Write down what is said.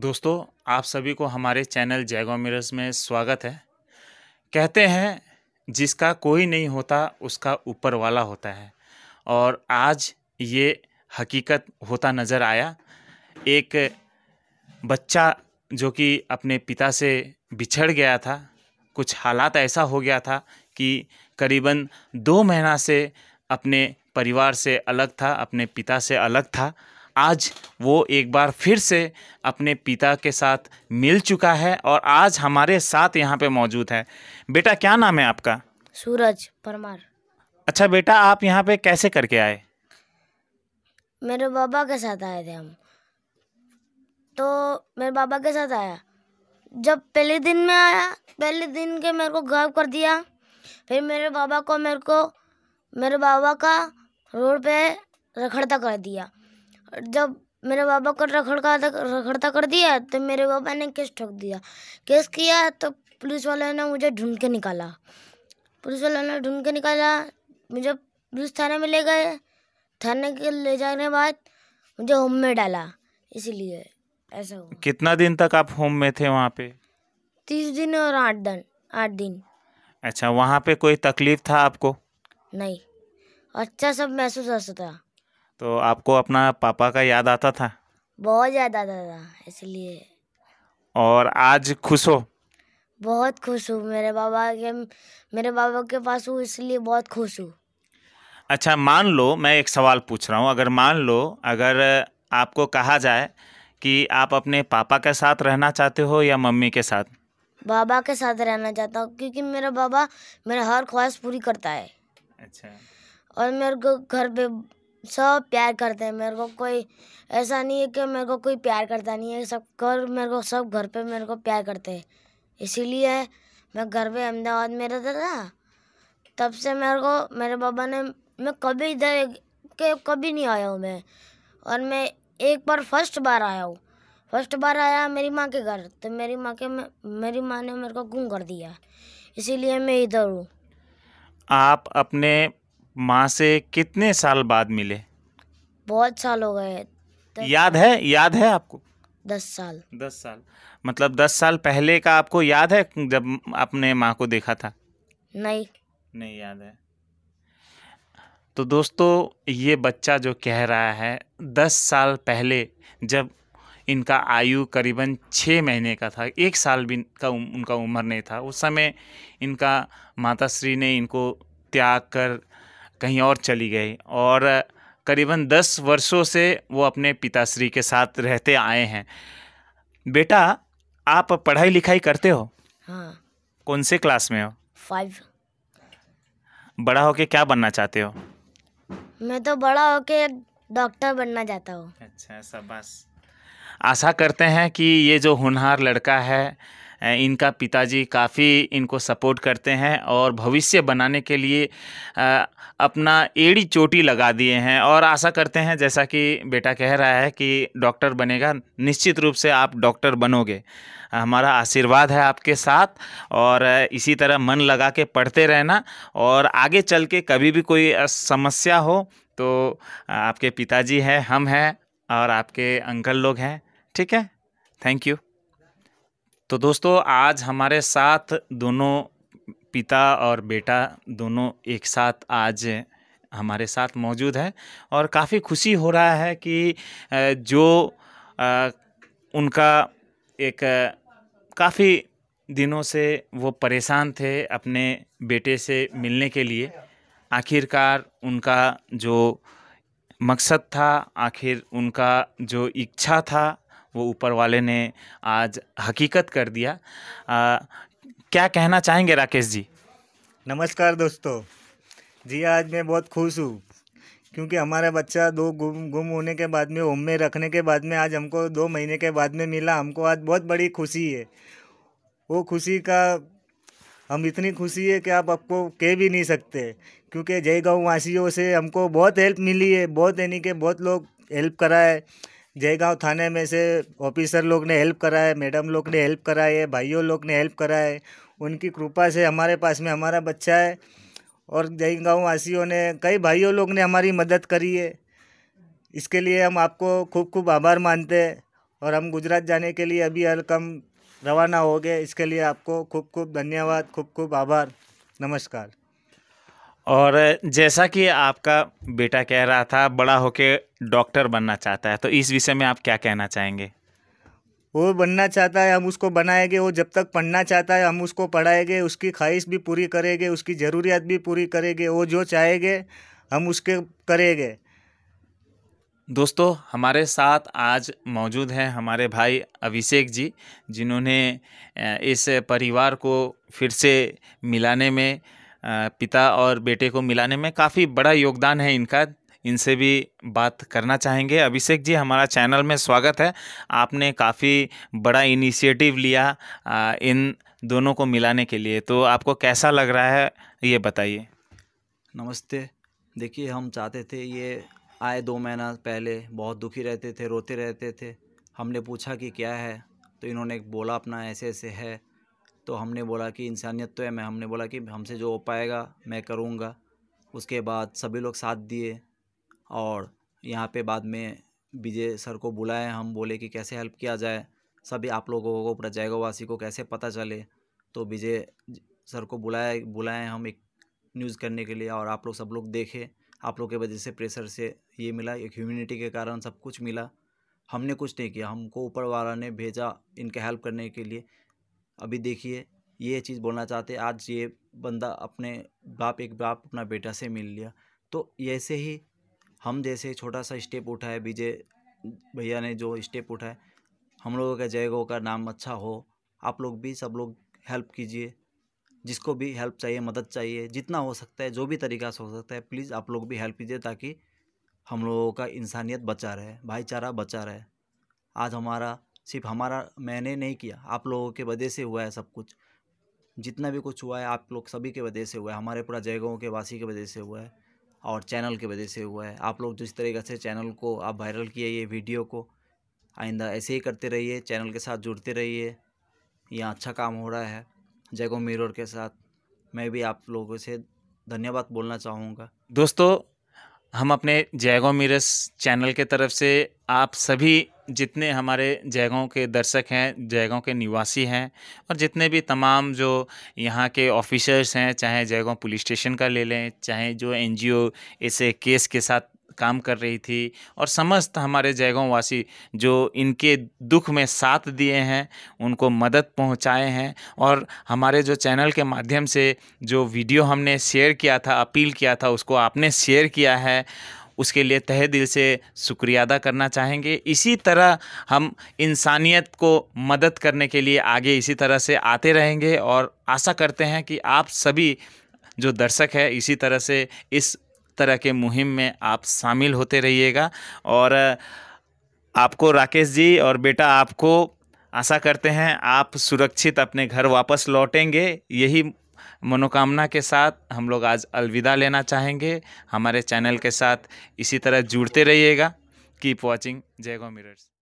दोस्तों आप सभी को हमारे चैनल जैगो मिरर्स में स्वागत है कहते हैं जिसका कोई नहीं होता उसका ऊपर वाला होता है और आज ये हकीकत होता नज़र आया एक बच्चा जो कि अपने पिता से बिछड़ गया था कुछ हालात ऐसा हो गया था कि करीबन दो महीना से अपने परिवार से अलग था अपने पिता से अलग था आज वो एक बार फिर से अपने पिता के साथ मिल चुका है और आज हमारे साथ यहाँ पे मौजूद है बेटा क्या नाम है आपका सूरज परमार अच्छा बेटा आप यहाँ पे कैसे करके आए मेरे बाबा के साथ आए थे हम तो मेरे बाबा के साथ आया जब पहले दिन में आया पहले दिन के मेरे को गायब कर दिया फिर मेरे बाबा को मेरे को मेरे बाबा का रोड पे रखड़ता कर दिया जब मेरे बाबा को रखड़का रखड़ता कर दिया तो मेरे बाबा ने केस ठोक दिया केस किया तो पुलिस वाले ने मुझे ढूंढ के निकाला पुलिस वाले ने ढूंढ के निकाला मुझे पुलिस थाने में ले गए थाने के ले जाने के बाद मुझे होम में डाला इसीलिए ऐसा हुआ कितना दिन तक आप होम में थे वहाँ पे तीस दिन और आठ दिन आठ दिन अच्छा वहाँ पे कोई तकलीफ था आपको नहीं अच्छा सब महसूस होता था तो आपको अपना पापा का याद आता था बहुत याद आता था इसलिए और आज खुश हो बहुत खुश हूँ मेरे बाबा के मेरे बाबा के पास हूँ इसलिए बहुत खुश हूँ अच्छा मान लो मैं एक सवाल पूछ रहा हूँ अगर मान लो अगर आपको कहा जाए कि आप अपने पापा के साथ रहना चाहते हो या मम्मी के साथ बाबा के साथ रहना चाहता हूँ क्योंकि मेरा बाबा मेरा हर ख्वाहिश पूरी करता है अच्छा और मेरे को घर पे सब प्यार करते हैं मेरे को कोई ऐसा नहीं है कि मेरे को कोई प्यार करता नहीं है सब घर मेरे को सब घर पे मेरे को प्यार करते हैं इसीलिए मैं घर पे अहमदाबाद में रहता था तब से मेरे को मेरे बाबा ने मैं कभी इधर के कभी नहीं आया हूँ मैं और मैं एक बार फर्स्ट बार आया हूँ फर्स्ट बार आया मेरी माँ के घर तो मेरी माँ के मेरी माँ ने मेरे को गुम कर दिया इसीलिए मैं इधर हूँ आप अपने माँ से कितने साल बाद मिले बहुत साल हो गए याद है याद है आपको दस साल दस साल मतलब दस साल पहले का आपको याद है जब आपने माँ को देखा था नहीं नहीं याद है तो दोस्तों ये बच्चा जो कह रहा है दस साल पहले जब इनका आयु करीबन छः महीने का था एक साल भी का उनका उम्र नहीं था उस समय इनका माता श्री ने इनको त्याग कर कहीं और चली गई और करीबन दस वर्षों से वो अपने पिताश्री के साथ रहते आए हैं बेटा आप पढ़ाई लिखाई करते हो हाँ कौन से क्लास में हो फाइव बड़ा होके क्या बनना चाहते हो मैं तो बड़ा होके डॉक्टर बनना चाहता हूँ अच्छा सब बस आशा करते हैं कि ये जो होनहार लड़का है इनका पिताजी काफ़ी इनको सपोर्ट करते हैं और भविष्य बनाने के लिए अपना एड़ी चोटी लगा दिए हैं और आशा करते हैं जैसा कि बेटा कह रहा है कि डॉक्टर बनेगा निश्चित रूप से आप डॉक्टर बनोगे हमारा आशीर्वाद है आपके साथ और इसी तरह मन लगा के पढ़ते रहना और आगे चल के कभी भी कोई समस्या हो तो आपके पिताजी हैं हम हैं और आपके अंकल लोग हैं ठीक है थैंक यू तो दोस्तों आज हमारे साथ दोनों पिता और बेटा दोनों एक साथ आज हमारे साथ मौजूद है और काफ़ी खुशी हो रहा है कि जो उनका एक काफ़ी दिनों से वो परेशान थे अपने बेटे से मिलने के लिए आखिरकार उनका जो मकसद था आखिर उनका जो इच्छा था वो ऊपर वाले ने आज हकीकत कर दिया आ, क्या कहना चाहेंगे राकेश जी नमस्कार दोस्तों जी आज मैं बहुत खुश हूँ क्योंकि हमारा बच्चा दो गुम गुम होने के बाद में होम में रखने के बाद में आज हमको दो महीने के बाद में मिला हमको आज बहुत बड़ी खुशी है वो खुशी का हम इतनी खुशी है कि आप आपको कह भी नहीं सकते क्योंकि जय गाँव वासियों से हमको बहुत हेल्प मिली है बहुत यानी कि बहुत लोग हेल्प करा है जयगांव थाने में से ऑफिसर लोग ने हेल्प करा है मैडम लोग ने हेल्प करा है भाइयों लोग ने हेल्प करा है उनकी कृपा से हमारे पास में हमारा बच्चा है और जयगांव वासियों ने कई भाइयों लोग ने हमारी मदद करी है इसके लिए हम आपको खूब खूब आभार मानते हैं और हम गुजरात जाने के लिए अभी अलकम रवाना हो गए इसके लिए आपको खूब खूब धन्यवाद खूब खूब आभार नमस्कार और जैसा कि आपका बेटा कह रहा था बड़ा होके डॉक्टर बनना चाहता है तो इस विषय में आप क्या कहना चाहेंगे वो बनना चाहता है हम उसको बनाएंगे वो जब तक पढ़ना चाहता है हम उसको पढ़ाएंगे उसकी ख्वाहिश भी पूरी करेंगे उसकी ज़रूरियात भी पूरी करेंगे वो जो चाहेंगे हम उसके करेंगे दोस्तों हमारे साथ आज मौजूद हैं हमारे भाई अभिषेक जी जिन्होंने इस परिवार को फिर से मिलाने में पिता और बेटे को मिलाने में काफ़ी बड़ा योगदान है इनका इनसे भी बात करना चाहेंगे अभिषेक जी हमारा चैनल में स्वागत है आपने काफ़ी बड़ा इनिशिएटिव लिया इन दोनों को मिलाने के लिए तो आपको कैसा लग रहा है ये बताइए नमस्ते देखिए हम चाहते थे ये आए दो महीना पहले बहुत दुखी रहते थे रोते रहते थे हमने पूछा कि क्या है तो इन्होंने बोला अपना ऐसे ऐसे है तो हमने बोला कि इंसानियत तो है मैं हमने बोला कि हमसे जो हो पाएगा मैं करूँगा उसके बाद सभी लोग साथ दिए और यहाँ पे बाद में विजय सर को बुलाए हम बोले कि कैसे हेल्प किया जाए सभी आप लोगों को प्रजयगावासी को कैसे पता चले तो विजय सर को बुलाए बुलाए हम एक न्यूज़ करने के लिए और आप लोग सब लोग देखे आप लोग के वजह से प्रेशर से ये मिला एक ह्यूमिनिटी के कारण सब कुछ मिला हमने कुछ नहीं किया हमको ऊपर वाला ने भेजा इनके हेल्प करने के लिए अभी देखिए ये चीज़ बोलना चाहते आज ये बंदा अपने बाप एक बाप अपना बेटा से मिल लिया तो ऐसे ही हम जैसे छोटा सा स्टेप उठाए विजय भैया ने जो स्टेप उठाए हम लोगों का जय गो का नाम अच्छा हो आप लोग भी सब लोग हेल्प कीजिए जिसको भी हेल्प चाहिए मदद चाहिए जितना हो सकता है जो भी तरीका से हो सकता है प्लीज़ आप लोग भी हेल्प कीजिए ताकि हम लोगों का इंसानियत बचा रहे भाईचारा बचा रहे आज हमारा सिर्फ हमारा मैंने नहीं किया आप लोगों के वजह से हुआ है सब कुछ जितना भी कुछ हुआ है आप लोग सभी के वजह से हुआ है हमारे पूरा जय के वासी के वजह से हुआ है और चैनल की वजह से हुआ है आप लोग जिस तरीके से चैनल को आप वायरल किए ये वीडियो को आइंदा ऐसे ही करते रहिए चैनल के साथ जुड़ते रहिए यहाँ अच्छा काम हो रहा है जयगो मिरर के साथ मैं भी आप लोगों से धन्यवाद बोलना चाहूँगा दोस्तों हम अपने जयगो मिरस चैनल के तरफ से आप सभी जितने हमारे जयगांव के दर्शक हैं जयगांव के निवासी हैं और जितने भी तमाम जो यहाँ के ऑफिसर्स हैं चाहे जयगांव पुलिस स्टेशन का ले लें चाहे जो एनजीओ ऐसे केस के साथ काम कर रही थी और समस्त हमारे जयगांव वासी जो इनके दुख में साथ दिए हैं उनको मदद पहुंचाए हैं और हमारे जो चैनल के माध्यम से जो वीडियो हमने शेयर किया था अपील किया था उसको आपने शेयर किया है उसके लिए तहे दिल से शुक्रिया अदा करना चाहेंगे इसी तरह हम इंसानियत को मदद करने के लिए आगे इसी तरह से आते रहेंगे और आशा करते हैं कि आप सभी जो दर्शक है इसी तरह से इस तरह के मुहिम में आप शामिल होते रहिएगा और आपको राकेश जी और बेटा आपको आशा करते हैं आप सुरक्षित अपने घर वापस लौटेंगे यही मनोकामना के साथ हम लोग आज अलविदा लेना चाहेंगे हमारे चैनल के साथ इसी तरह जुड़ते रहिएगा कीप वॉचिंग जय गो मिरर्स